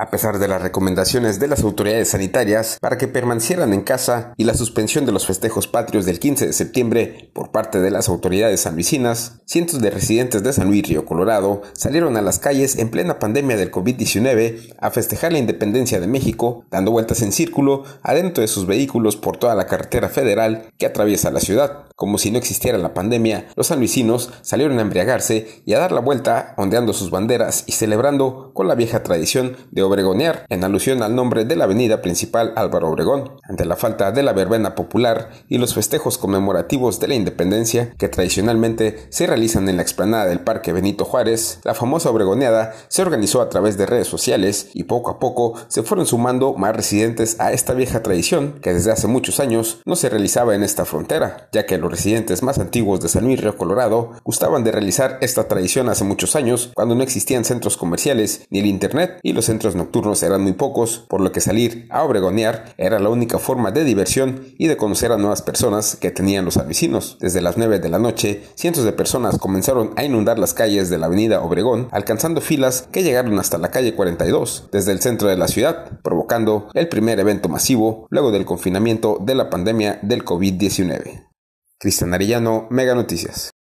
a pesar de las recomendaciones de las autoridades sanitarias para que permanecieran en casa y la suspensión de los festejos patrios del 15 de septiembre por parte de las autoridades sanluisinas, cientos de residentes de San Luis Río Colorado salieron a las calles en plena pandemia del COVID-19 a festejar la independencia de México, dando vueltas en círculo adentro de sus vehículos por toda la carretera federal que atraviesa la ciudad. Como si no existiera la pandemia, los sanluisinos salieron a embriagarse y a dar la vuelta ondeando sus banderas y celebrando con la vieja tradición de obregonear, en alusión al nombre de la avenida principal Álvaro Obregón, ante la falta de la verbena popular y los festejos conmemorativos de la independencia que tradicionalmente se realizan en la explanada del Parque Benito Juárez, la famosa obregoneada se organizó a través de redes sociales y poco a poco se fueron sumando más residentes a esta vieja tradición que desde hace muchos años no se realizaba en esta frontera, ya que los residentes más antiguos de San Luis Río Colorado gustaban de realizar esta tradición hace muchos años cuando no existían centros comerciales ni el internet y los centros nocturnos eran muy pocos, por lo que salir a obregonear era la única forma de diversión y de conocer a nuevas personas que tenían los alvecinos. Desde las 9 de la noche, cientos de personas comenzaron a inundar las calles de la avenida Obregón, alcanzando filas que llegaron hasta la calle 42, desde el centro de la ciudad, provocando el primer evento masivo luego del confinamiento de la pandemia del COVID-19. Cristian Arellano, Mega Noticias.